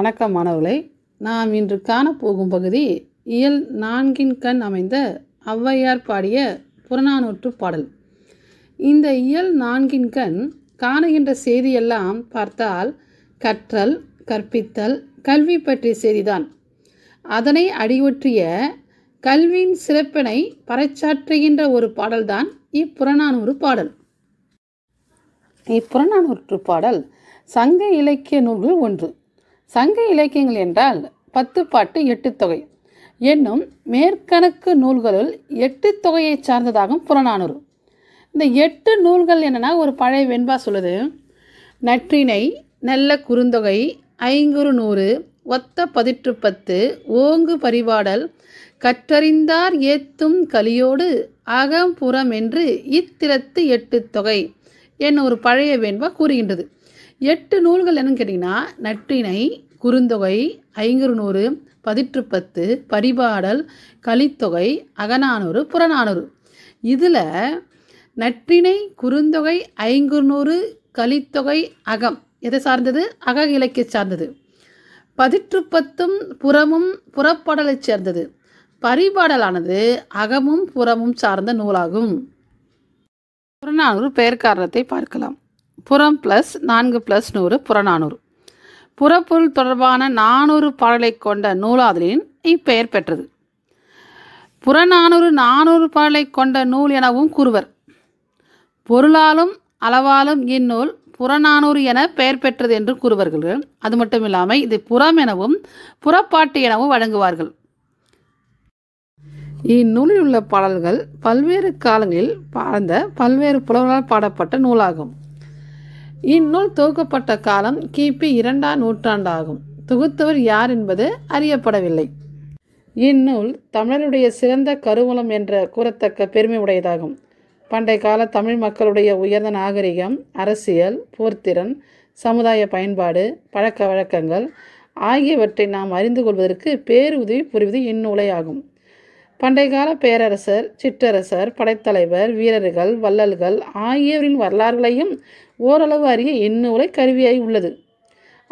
வணக்கம் மாணவர்களே நாம் இன்று காணப்போகும் பகுதி இயல் நான்கின் கண் அமைந்த ஔவையார் பாடிய புறநானூற்று பாடல் இந்த இயல் நான்கின் கண் காணுகின்ற செய்தியெல்லாம் பார்த்தால் கற்றல் கற்பித்தல் கல்வி பற்றிய செய்திதான் அதனை அடிவற்றிய கல்வியின் சிறப்பினை பறைச்சாற்றுகின்ற ஒரு பாடல்தான் இப்புறநானூறு பாடல் இப்புறநானூற்று பாடல் சங்க இலக்கிய நூல்கள் ஒன்று சங்க இலக்கியங்கள் என்றால் பத்து பாட்டு எட்டு தொகை என்னும் மேற்கணக்கு நூல்களுள் எட்டு தொகையை சார்ந்ததாகும் புறநானூறு இந்த எட்டு நூல்கள் என்னென்னா ஒரு பழைய வெண்பா சொல்லுது நற்றினை நல்ல குறுந்தொகை ஐங்குறு நூறு ஒத்த பதிற்று பத்து ஓங்கு பரிபாடல் கற்றறிந்தார் ஏத்தும் கலியோடு அகம்புறம் என்று இத்திரத்து எட்டு தொகை என் ஒரு பழைய வேண்பா கூறுகின்றது எட்டு நூல்கள் என்னன்னு கேட்டிங்கன்னா நற்றிணை குறுந்தொகை ஐங்குறு நூறு பதிற்று பத்து பரிபாடல் கலித்தொகை அகநானூறு புறநானூறு இதில் நற்றிணை குறுந்தொகை நூறு கலித்தொகை அகம் எதை சார்ந்தது அக இலக்கிய சார்ந்தது பதிற்றுப்பத்தும் புறமும் புறப்பாடலை சேர்ந்தது பரிபாடலானது அகமும் புறமும் சார்ந்த நூலாகும் புறநானூறு பெயர்காரணத்தை பார்க்கலாம் புறம் ப்ளஸ் நான்கு ப்ளஸ் நூறு புறநானூறு புறப்பொருள் தொடர்பான நானூறு பாடலை கொண்ட நூலாதலின் இப்பெயர் பெற்றது புறநானூறு நானூறு பாடலை கொண்ட நூல் எனவும் கூறுவர் பொருளாலும் அளவாலும் இந்நூல் புறநானூறு என பெயர் பெற்றது என்று கூறுவார்கள் அது மட்டும் இல்லாமல் இது புறம் எனவும் புறப்பாட்டு எனவும் வழங்குவார்கள் இந்நூலில் உள்ள பாடல்கள் பல்வேறு காலங்களில் பாடந்த பல்வேறு புலவர்களால் பாடப்பட்ட நூலாகும் இந்நூல் தொகுக்கப்பட்ட காலம் கிபி இரண்டாம் நூற்றாண்டாகும் தொகுத்தவர் யார் என்பது அறியப்படவில்லை இந்நூல் தமிழருடைய சிறந்த கருவூலம் என்ற கூறத்தக்க பெருமை உடையதாகும் பண்டை கால தமிழ் மக்களுடைய உயர்ந்த நாகரிகம் அரசியல் போர்த்திறன் சமுதாய பயன்பாடு பழக்க வழக்கங்கள் ஆகியவற்றை நாம் அறிந்து கொள்வதற்கு பேருதவி புரிவது இந்நூலே ஆகும் பண்டைய பேரரசர் சிற்றரசர் படைத்தலைவர் வீரர்கள் வள்ளல்கள் ஆகியோரின் வரலாறுகளையும் ஓரளவு அறிய இந்நூலை கருவியாய் உள்ளது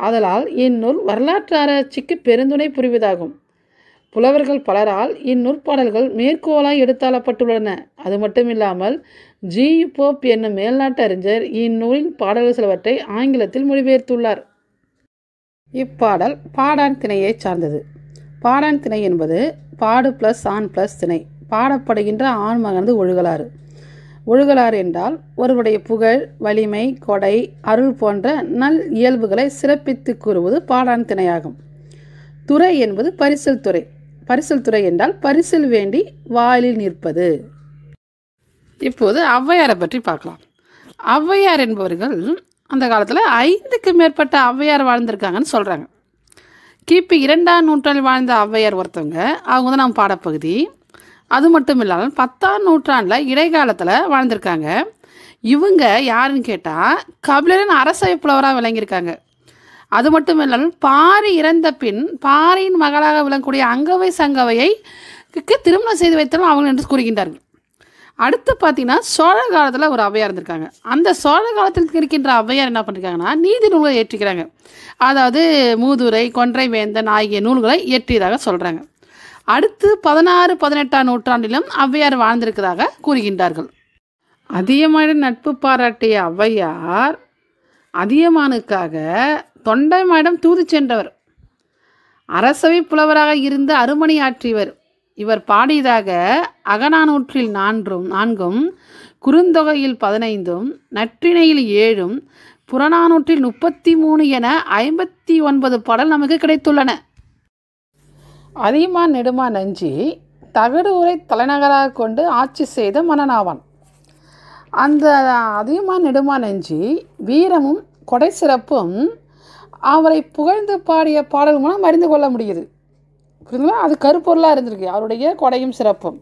அதனால் இந்நூல் வரலாற்று ஆராய்ச்சிக்கு பெருந்துணை புரிவதாகும் புலவர்கள் பலரால் இந்நூற்பாடல்கள் மேற்கோளாய் எடுத்தாளப்பட்டுள்ளன அது மட்டும் இல்லாமல் ஜி போப் என்னும் மேல்நாட்டு அறிஞர் இந்நூலின் பாடல்கள் சிலவற்றை ஆங்கிலத்தில் மொழிபெயர்த்துள்ளார் இப்பாடல் பாடான் திணையை சார்ந்தது பாடான் திணை என்பது பாடு ப்ளஸ் ஆண் ப்ளஸ் திணை பாடப்படுகின்ற ஆண் மகனது ஒழுகலாறு ஒழுகலாறு என்றால் ஒருவருடைய புகழ் வலிமை கொடை அருள் போன்ற நல் இயல்புகளை சிறப்பித்து கூறுவது பாடான் திணையாகும் துறை என்பது பரிசல் துறை பரிசல் துறை என்றால் பரிசில் வேண்டி வாயிலில் நிற்பது இப்போது ஔவையாரை பற்றி பார்க்கலாம் ஔவையார் என்பவர்கள் அந்த காலத்தில் ஐந்துக்கு மேற்பட்ட ஔவையார் வாழ்ந்திருக்காங்கன்னு சொல்கிறாங்க கிபி இரண்டாம் நூற்றாண்டில் வாழ்ந்த ஔவையார் ஒருத்தவங்க அவங்க வந்து நம்ம பாடப்பகுதி அது மட்டும் இல்லாமல் பத்தாம் நூற்றாண்டில் இடைக்காலத்தில் வாழ்ந்திருக்காங்க இவங்க யாருன்னு கேட்டால் கபிலரின் அரசவை புலவராக விளங்கியிருக்காங்க அது மட்டும் இல்லாமல் பாரி இறந்த பின் பாரியின் மகளாக விளங்கக்கூடிய அங்கவை சங்கவையை திருமணம் செய்து வைத்தாலும் அவங்க என்று கூறுகின்றார்கள் அடுத்து பார்த்தீங்கன்னா சோழ காலத்தில் ஒரு அவையாக இருந்திருக்காங்க அந்த சோழ காலத்தில் இருக்கின்ற அவையார் என்ன பண்ணியிருக்காங்கன்னா நீதி நூல்களை ஏற்றிக்கிறாங்க அதாவது மூதுரை கொன்றை வேந்தன் ஆகிய நூல்களை ஏற்றியதாக சொல்கிறாங்க அடுத்து பதினாறு பதினெட்டாம் நூற்றாண்டிலும் ஔவையார் வாழ்ந்திருக்கிறதாக கூறுகின்றார்கள் அதியமான நட்பு பாராட்டிய ஔவையார் அதியமானுக்காக தொண்டைமாயிடம் தூது சென்றவர் அரசவை புலவராக இருந்து அருமணி ஆற்றியவர் இவர் பாடியதாக அகநானூற்றில் நான்கும் நான்கும் குறுந்தொகையில் பதினைந்தும் நற்றிணையில் ஏழும் புறநானூற்றில் முப்பத்தி மூணு என ஐம்பத்தி ஒன்பது பாடல் நமக்கு கிடைத்துள்ளன அதிகமா நெடுமா நஞ்சி தகடு உரை தலைநகராக கொண்டு ஆட்சி செய்த மன்னனாவான் அந்த அதிகமா நெடுமா நஞ்சி வீரமும் கொடை சிறப்பும் அவரை புகழ்ந்து பாடிய பாடல் மூலம் அறிந்து கொள்ள முடியுது புரியுதுங்களா அது கருப்பொருளாக இருந்திருக்கு அவருடைய கொடையும் சிறப்பும்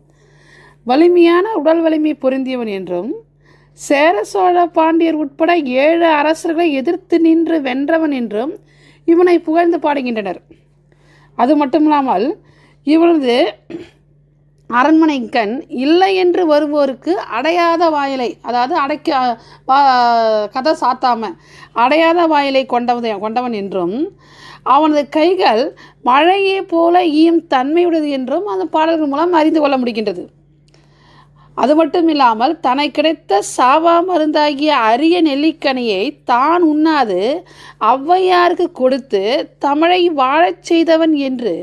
வலிமையான உடல் வலிமை பொருந்தியவன் என்றும் சேர சோழ பாண்டியர் உட்பட ஏழு அரசர்களை எதிர்த்து நின்று வென்றவன் என்றும் இவனை புகழ்ந்து பாடுகின்றனர் அது மட்டும் இல்லாமல் இவனது அரண்மனை கண் இல்லை என்று வருவோருக்கு அடையாத வாயிலை அதாவது அடைக்க கதை சாத்தாம அடையாத வாயிலை கொண்டவதை கொண்டவன் என்றும் அவனது கைகள் மழையே போல ஈயும் தன்மையுடையது என்றும் அந்த பாடல்கள் மூலம் அறிந்து கொள்ள முடிகின்றது அது மட்டும் இல்லாமல் தனக்கு கிடைத்த சாவா மருந்தாகிய அரிய நெல்லிக்கனியை தான் உண்ணாது ஔவையாருக்கு கொடுத்து தமிழை வாழச் செய்தவன் என்று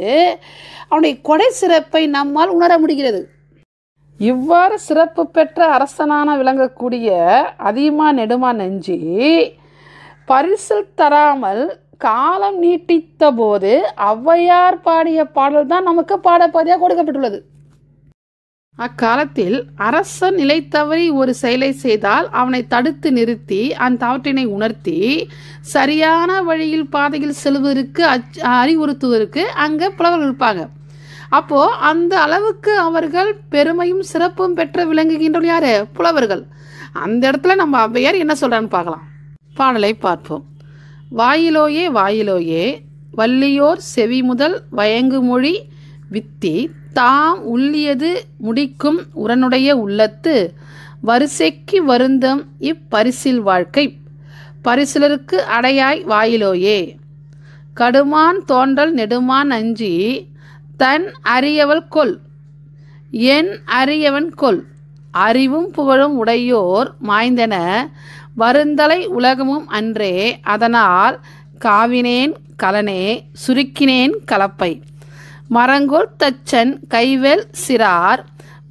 அவனுடைய கொடை சிறப்பை நம்மால் உணர முடிகிறது இவ்வாறு சிறப்பு பெற்ற அரசனான விளங்கக்கூடிய அதிகமா நெடுமா நெஞ்சி பரிசில் தராமல் காலம் நீட்டித்த போது ஔவையார் பாடிய பாடல் தான் நமக்கு பாடப்பாதியாக கொடுக்கப்பட்டுள்ளது அக்காலத்தில் அரசன் நிலை தவறி ஒரு செயலை செய்தால் அவனை தடுத்து நிறுத்தி அந்த தவற்றினை உணர்த்தி சரியான வழியில் பாதையில் செல்வதற்கு அச் அறிவுறுத்துவதற்கு அங்கே புலவர்கள் இருப்பாங்க அப்போது அந்த அளவுக்கு அவர்கள் பெருமையும் சிறப்பும் பெற்று விளங்குகின்றோம் யார் புலவர்கள் அந்த இடத்துல நம்ம ஔவையார் என்ன சொல்கிறான்னு பார்க்கலாம் பாடலை பார்ப்போம் வாயிலோயே வாயிலோயே வள்ளியோர் செவி முதல் வயங்கு மொழி வித்தி தாம் உள்ளியது முடிக்கும் உரனுடைய உள்ளத்து வரிசைக்கு வருந்தம் இப்பரிசில் வாழ்க்கை பரிசிலருக்கு அடையாய் வாயிலோயே கடுமான் தோன்றல் நெடுமான் அஞ்சி தன் அறியவள் கொல் என் அறியவன் கொல் அறிவும் புகழும் உடையோர் மாய்ந்தன வருந்தலை உலகமும் அன்றே அதனால் காவினேன் கலனே சுருக்கினேன் கலப்பை மரங்கோல் தச்சன் கைவேல் சிறார்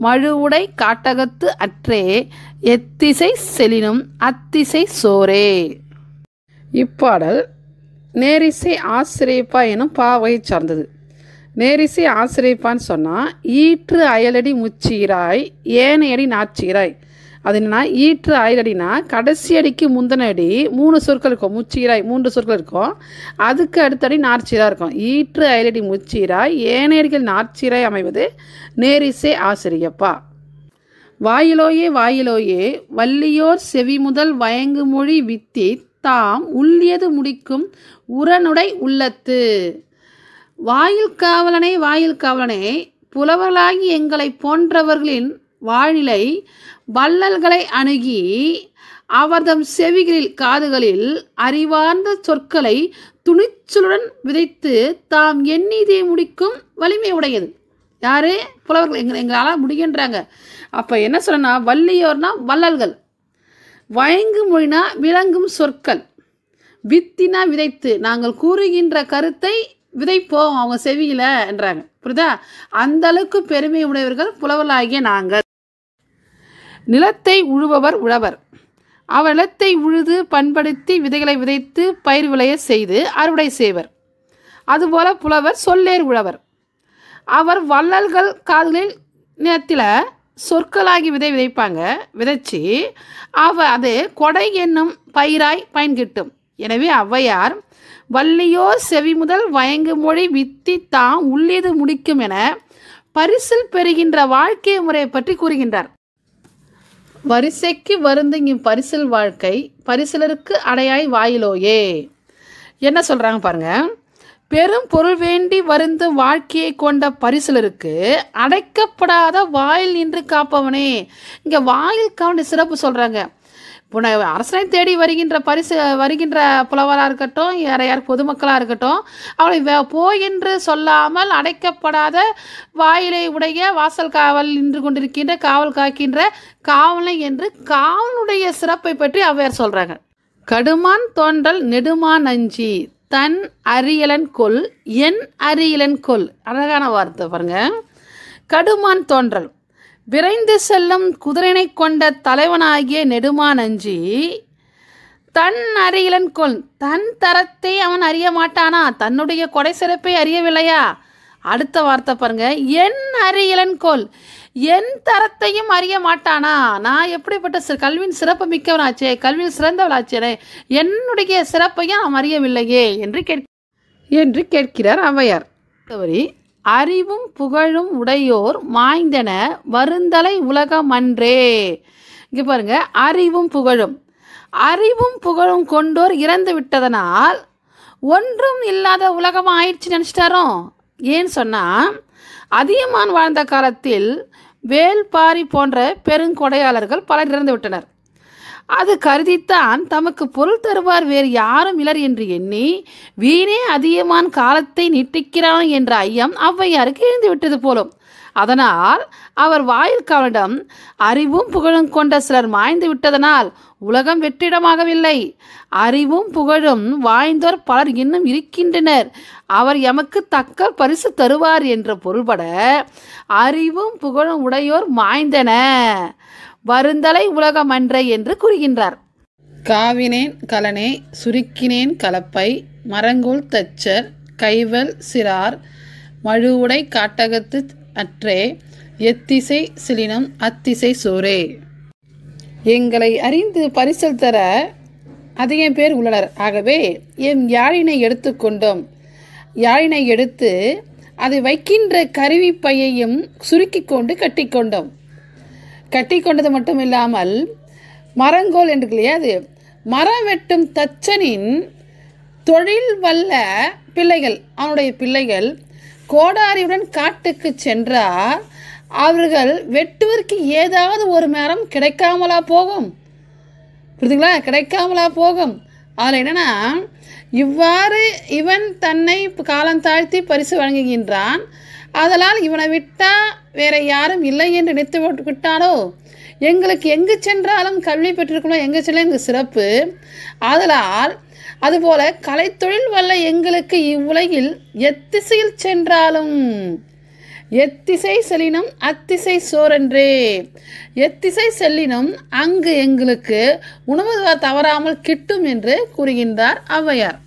மழுவுடை காட்டகத்து அற்றே எத்திசை செலினும் அத்திசை சோரே இப்பாடல் நேரிசை ஆசிரியப்பா எனும் பாவை சார்ந்தது நேரிசை ஆசிரியப்பான்னு சொன்னால் ஈற்று அயலடி முச்சீராய் ஏனையடி நாச்சீராய் அது என்னென்னா ஈற்று ஆயிரடினா கடைசி அடிக்கு முந்தின அடி மூணு சொற்கள் இருக்கும் முச்சீராய் மூன்று சொற்கள் இருக்கும் அதுக்கு அடுத்தடி நார்ச்சீராக இருக்கும் ஈற்று ஆயிரடி முச்சீராய் ஏனையடிகள் நார்ச்சீராய் அமைவது நேரிசே ஆசிரியப்பா வாயிலோயே வாயிலோயே வள்ளியோர் செவி முதல் வயங்கு மொழி வித்தி தாம் உள்ளியது முடிக்கும் உரனுடை உள்ளத்து வாயில் காவலனே வாயில் காவலனே புலவர்களாகி எங்களை போன்றவர்களின் வாழிலை வள்ளல்களை அணுகி அவர்தம் செவிகளில் காதுகளில் அறிவார்ந்த சொற்களை துணிச்சலுடன் விதைத்து தாம் எண்ணீதே முடிக்கும் வலிமை உடையது யாரு புலவர்கள் எங்கள் எங்களால் முடிகின்றாங்க அப்போ என்ன சொல்லனா வள்ளியோர்னா வள்ளல்கள் வயங்கு மொழினா விளங்கும் சொற்கள் வித்தினா விதைத்து நாங்கள் கூறுகின்ற கருத்தை விதைப்போம் அவங்க செவியில என்றாங்க புரியுதா அந்த அளவுக்கு பெருமை உடையவர்கள் புலவர்களாகிய நாங்கள் நிலத்தை உழுபவர் உழவர் அவர் நிலத்தை உழுது பண்படுத்தி விதைகளை விதைத்து பயிர் விளைய செய்து அறுவடை செய்வர் அதுபோல புலவர் சொல்லேர் உழவர் அவர் வள்ளல்கள் காதலில் நிலத்தில் சொற்களாகி விதை விதைப்பாங்க விதைச்சி அவ அது கொடை என்னும் பயிராய் பயன் கிட்டும் எனவே ஔவையார் வள்ளியோர் செவி முதல் வயங்கு மொழி வித்தி தாம் உள்ளீது முடிக்கும் என பரிசில் பெறுகின்ற வாழ்க்கை முறையை பற்றி கூறுகின்றார் வரிசைக்கு இங்கே பரிசில் வாழ்க்கை பரிசிலருக்கு அடையாய் வாயிலோயே என்ன சொல்கிறாங்க பாருங்கள் பெரும் பொருள் வேண்டி வருந்து வாழ்க்கையை கொண்ட பரிசலருக்கு அடைக்கப்படாத வாயில் நின்று காப்பவனே இங்கே வாயில் காவனை சிறப்பு சொல்கிறாங்க புன அரசனை தேடி வருகின்ற பரிசு வருகின்ற புலவராக இருக்கட்டும் யார் யார் பொதுமக்களாக இருக்கட்டும் அவளை வே சொல்லாமல் அடைக்கப்படாத வாயிலை உடைய வாசல் காவல் நின்று கொண்டிருக்கின்ற காவல் காக்கின்ற காவலை என்று காவலுடைய சிறப்பை பற்றி அவ்வையார் சொல்கிறாங்க கடுமான் தோன்றல் நெடுமான் அஞ்சி தன் அரியலன் கொல் என் அரியலன் கொல் அழகான வார்த்தை பாருங்க கடுமான் தோன்றல் விரைந்து செல்லும் குதிரனை கொண்ட தலைவனாகிய நெடுமானஞ்சி தன் அரியலன் கொல் தன் தரத்தை அவன் அறிய மாட்டானா தன்னுடைய கொடை சிறப்பை அறியவில்லையா அடுத்த வார்த்தை பாருங்க என் அறியலன் கோல் என் தரத்தையும் அறிய மாட்டானா நான் எப்படிப்பட்ட கல்வியின் சிறப்பு மிக்கவனாச்சே கல்வியில் சிறந்தவளாச்சே என்னுடைய சிறப்பையும் நாம் அறியவில்லையே என்று கேட்க என்று கேட்கிறார் அவையார் தவறி அறிவும் புகழும் உடையோர் மாய்ந்தன வருந்தலை உலகம் அன்றே இங்கே பாருங்க அறிவும் புகழும் அறிவும் புகழும் கொண்டோர் இறந்து விட்டதனால் ஒன்றும் இல்லாத உலகமாக ஆயிடுச்சு நினச்சிட்டாரோ ஏன்னு சொன்னால் அதியமான் வாழ்ந்த காலத்தில் வேல்பாரி போன்ற பெருங்கொடையாளர்கள் பலர் இறந்து விட்டனர் அது கருதித்தான் தமக்கு பொருள் தருவார் வேறு யாரும் இலர் என்று எண்ணி வீணே அதியமான் காலத்தை நீட்டிக்கிறான் என்ற ஐயம் எழுந்து விட்டது போலும் அதனால் அவர் வாயிற்காவலிடம் அறிவும் புகழும் கொண்ட சிலர் மாய்ந்து விட்டதனால் உலகம் வெற்றிடமாகவில்லை அறிவும் புகழும் வாய்ந்தோர் பலர் இன்னும் இருக்கின்றனர் அவர் எமக்கு தக்க பரிசு தருவார் என்ற பொருள்பட அறிவும் புகழும் உடையோர் மாய்ந்தன வருந்தலை உலகமன்றை என்று கூறுகின்றார் காவினேன் கலனே சுருக்கினேன் கலப்பை மரங்கோல் தச்சர் கைவல் சிறார் மழுவுடை காட்டகத்து அற்றே எத்திசை சிலினம் அத்திசை சோரே எங்களை அறிந்து பரிசல் தர அதிக பேர் உள்ளனர் ஆகவே எம் யாழினை எடுத்துக்கொண்டோம் யாழினை எடுத்து அதை வைக்கின்ற கருவி பையையும் சுருக்கி கொண்டு கட்டிக்கொண்டோம் கட்டி கொண்டது மட்டும் இல்லாமல் மரங்கோல் என்று இல்லையா அது மரம் வெட்டும் தச்சனின் தொழில் வல்ல பிள்ளைகள் அவனுடைய பிள்ளைகள் கோடாரியுடன் காட்டுக்கு சென்றால் அவர்கள் வெட்டுவதற்கு ஏதாவது ஒரு மரம் கிடைக்காமலா போகும் புரியுதுங்களா கிடைக்காமலா போகும் அதில் என்னென்னா இவ்வாறு இவன் தன்னை காலம் தாழ்த்தி பரிசு வழங்குகின்றான் அதனால் இவனை விட்டால் வேற யாரும் இல்லை என்று நினைத்து விட்டாலோ எங்களுக்கு எங்கு சென்றாலும் கல்வி பெற்றிருக்கணும் எங்கே சென்றாலும் எங்கள் சிறப்பு அதனால் அதுபோல கலைத்தொழில் வல்ல எங்களுக்கு இவ்வுலகில் எத்திசையில் சென்றாலும் எத்திசை செல்லினும் அத்திசை சோரென்றே எத்திசை செல்லினும் அங்கு எங்களுக்கு உணவு தவறாமல் கிட்டும் என்று கூறுகின்றார் ஔவையார்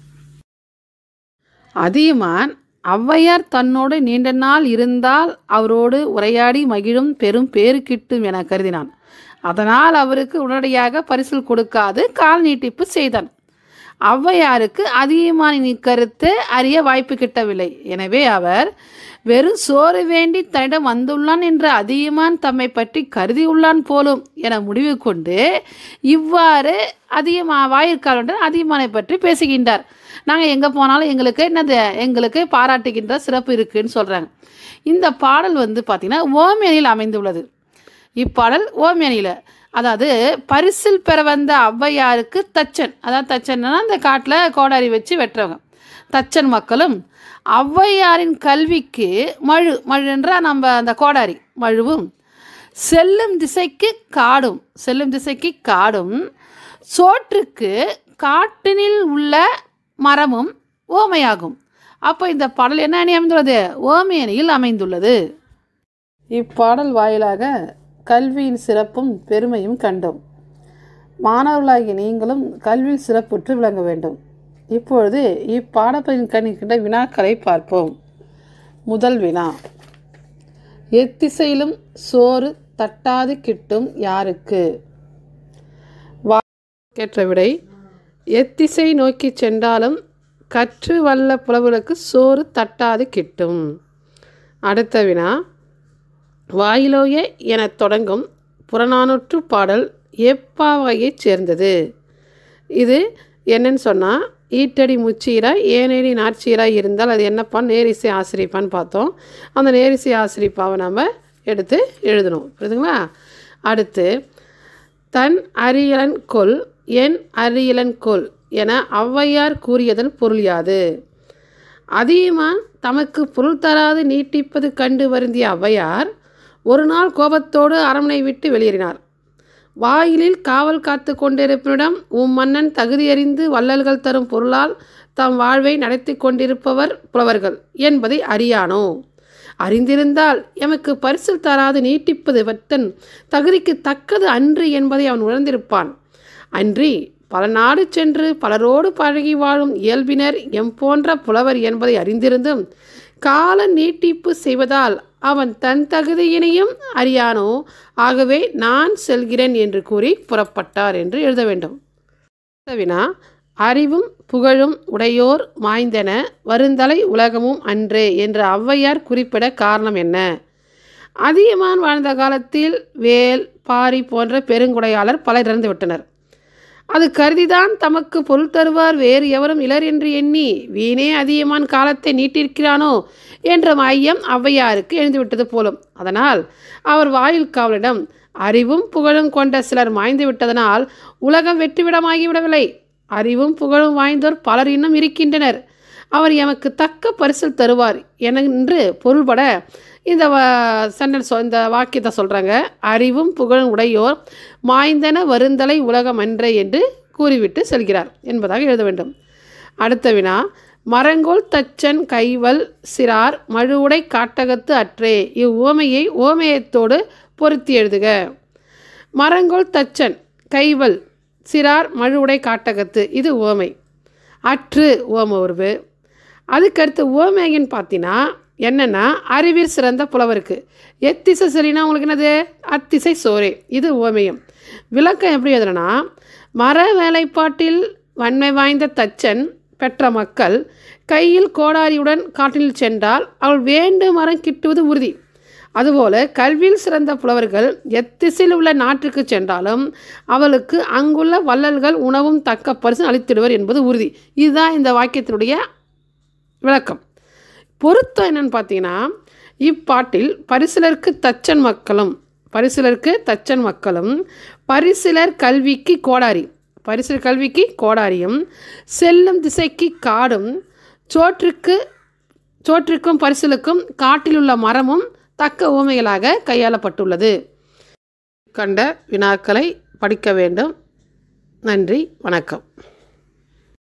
அதியமான் ஔவையார் தன்னோடு நீண்ட நாள் இருந்தால் அவரோடு உரையாடி மகிழும் பெரும் பேறு கிட்டும் என கருதினான் அதனால் அவருக்கு உடனடியாக பரிசில் கொடுக்காது கால் நீட்டிப்பு செய்தான் ஔவையாருக்கு அதிகமான கருத்து அறிய வாய்ப்பு கிட்டவில்லை எனவே அவர் வெறும் சோறு வேண்டி தன்னிடம் வந்துள்ளான் என்று அதிகமான் தம்மை பற்றி கருதியுள்ளான் போலும் என முடிவு கொண்டு இவ்வாறு அதிகமாவாயிருக்கார் என்று அதிகமானை பற்றி பேசுகின்றார் நாங்கள் எங்கே போனாலும் எங்களுக்கு என்னது எங்களுக்கு பாராட்டுகின்ற சிறப்பு இருக்குன்னு சொல்கிறாங்க இந்த பாடல் வந்து பார்த்திங்கன்னா ஓமியனியில் அமைந்துள்ளது இப்பாடல் ஓமியனியில் அதாவது பரிசில் பெற வந்த ஔவையாருக்கு தச்சன் அதாவது தச்சன்னா அந்த காட்டில் கோடாரி வச்சு வெட்டுறவங்க தச்சன் மக்களும் ஔவையாரின் கல்விக்கு மழு மழு என்றால் நம்ம அந்த கோடாரி மழுவும் செல்லும் திசைக்கு காடும் செல்லும் திசைக்கு காடும் சோற்றுக்கு காட்டினில் உள்ள மரமும் ஓமையாகும் அப்போ இந்த பாடல் என்ன அணி அமைந்துள்ளது ஓமையணியில் அமைந்துள்ளது இப்பாடல் வாயிலாக கல்வியின் சிறப்பும் பெருமையும் கண்டோம் மாணவர்களாகிய நீங்களும் கல்வியில் சிறப்புற்று விளங்க வேண்டும் இப்பொழுது இப்பாடப்பதிவின் கணிக்கின்ற வினாக்களை பார்ப்போம் முதல் வினா எத்திசையிலும் சோறு தட்டாது கிட்டும் யாருக்கு கேட்ட விடை எத்திசை நோக்கி சென்றாலும் கற்று வல்ல புலவர்களுக்கு சோறு தட்டாது கிட்டும் அடுத்த வினா வாயிலோய எனத் தொடங்கும் புறநானூற்று பாடல் ஏப்பாவாயைச் சேர்ந்தது இது என்னன்னு சொன்னால் ஈட்டடி முச்சீராக ஏனடி நாட்சீராக இருந்தால் அது என்னப்பா நேரிசை ஆசிரிப்பான்னு பார்த்தோம் அந்த நேரிசை ஆசிரிப்பாவை நம்ம எடுத்து எழுதணும் புரியுதுங்களா அடுத்து தன் அரியலன் கொல் என் அரியலன் கொல் என ஔவையார் கூறியதன் பொருள் யாது அதிகமாக தமக்கு பொருள் தராது நீட்டிப்பது கண்டு வருந்திய ஔவையார் ஒரு நாள் கோபத்தோடு அரண்மனை விட்டு வெளியேறினார் வாயிலில் காவல் காத்து கொண்டிருப்பினிடம் உம் மன்னன் தகுதியறிந்து வள்ளல்கள் தரும் பொருளால் தம் வாழ்வை நடத்தி கொண்டிருப்பவர் புலவர்கள் என்பதை அறியானோ அறிந்திருந்தால் எமக்கு பரிசில் தராது நீட்டிப்பது வத்தன் தகுதிக்கு தக்கது அன்று என்பதை அவன் உணர்ந்திருப்பான் அன்றி பல நாடு சென்று பலரோடு பழகி வாழும் இயல்பினர் எம் போன்ற புலவர் என்பதை அறிந்திருந்தும் கால நீட்டிப்பு செய்வதால் அவன் தன் தகுதியினையும் அறியானோ ஆகவே நான் செல்கிறேன் என்று கூறி புறப்பட்டார் என்று எழுத வேண்டும் அறிவும் புகழும் உடையோர் மாய்ந்தன வருந்தலை உலகமும் அன்றே என்று ஔவையார் குறிப்பிட காரணம் என்ன அதியமான் வாழ்ந்த காலத்தில் வேல் பாரி போன்ற பெருங்குடையாளர் பலர் இறந்துவிட்டனர் அது கருதிதான் தமக்கு பொருள் தருவார் வேறு எவரும் இலர் என்று எண்ணி வீணே அதியமான் காலத்தை நீட்டிருக்கிறானோ என்ற மையம் ஔவையாருக்கு எழுந்துவிட்டது போலும் அதனால் அவர் வாயில் காவலிடம் அறிவும் புகழும் கொண்ட சிலர் மாய்ந்து விட்டதனால் உலகம் வெற்றிவிடமாகிவிடவில்லை அறிவும் புகழும் வாய்ந்தோர் பலர் இன்னும் இருக்கின்றனர் அவர் எனக்கு தக்க பரிசல் தருவார் என்று பொருள்பட இந்த சென்டென்ஸ் இந்த வாக்கியத்தை சொல்கிறாங்க அறிவும் புகழும் உடையோர் மாய்ந்தன வருந்தலை உலகம் அன்றே என்று கூறிவிட்டு செல்கிறார் என்பதாக எழுத வேண்டும் அடுத்த வினா மரங்கோல் தச்சன் கைவல் சிறார் மழுவுடை காட்டகத்து அற்றே இவ்வோமையை ஓமையத்தோடு பொருத்தி எழுதுக மரங்கோல் தச்சன் கைவல் சிறார் மழுவுடை காட்டகத்து இது ஓமை அற்று ஓம உருவு அதுக்கடுத்து ஓமேகன் பார்த்தீங்கன்னா என்னென்னா அறிவில் சிறந்த புலவருக்கு எத்திசை சரினா உங்களுக்கு என்னது அத்திசை சோரே இது ஓமேயம் விளக்கம் எப்படி எதுனா மர வேலைப்பாட்டில் வன்மை வாய்ந்த தச்சன் பெற்ற மக்கள் கையில் கோடாரியுடன் காட்டில் சென்றால் அவள் வேண்டும் மரம் கிட்டுவது உறுதி அதுபோல கல்வியில் சிறந்த புலவர்கள் எத்திசையில் உள்ள நாட்டிற்கு சென்றாலும் அவளுக்கு அங்குள்ள வள்ளல்கள் உணவும் தக்க பரிசு அளித்திடுவர் என்பது உறுதி இதுதான் இந்த வாக்கியத்தினுடைய விளக்கம் பொருத்தம் என்னென்னு பார்த்தீங்கன்னா இப்பாட்டில் பரிசிலருக்கு தச்சன் மக்களும் பரிசிலருக்கு தச்சன் மக்களும் பரிசிலர் கல்விக்கு கோடாரி பரிசில் கல்விக்கு கோடாரியும் செல்லும் திசைக்கு காடும் சோற்றுக்கு சோற்றுக்கும் பரிசிலுக்கும் காட்டில் உள்ள மரமும் தக்க ஓமைகளாக கையாளப்பட்டுள்ளது கண்ட வினாக்களை படிக்க வேண்டும் நன்றி வணக்கம்